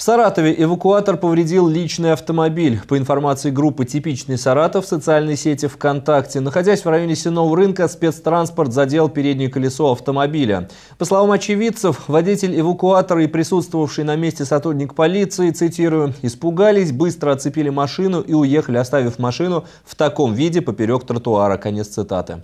В Саратове эвакуатор повредил личный автомобиль. По информации группы «Типичный Саратов» в социальной сети ВКонтакте, находясь в районе Сенного рынка, спецтранспорт задел переднее колесо автомобиля. По словам очевидцев, водитель эвакуатора и присутствовавший на месте сотрудник полиции, цитирую, «испугались, быстро оцепили машину и уехали, оставив машину в таком виде поперек тротуара». Конец цитаты.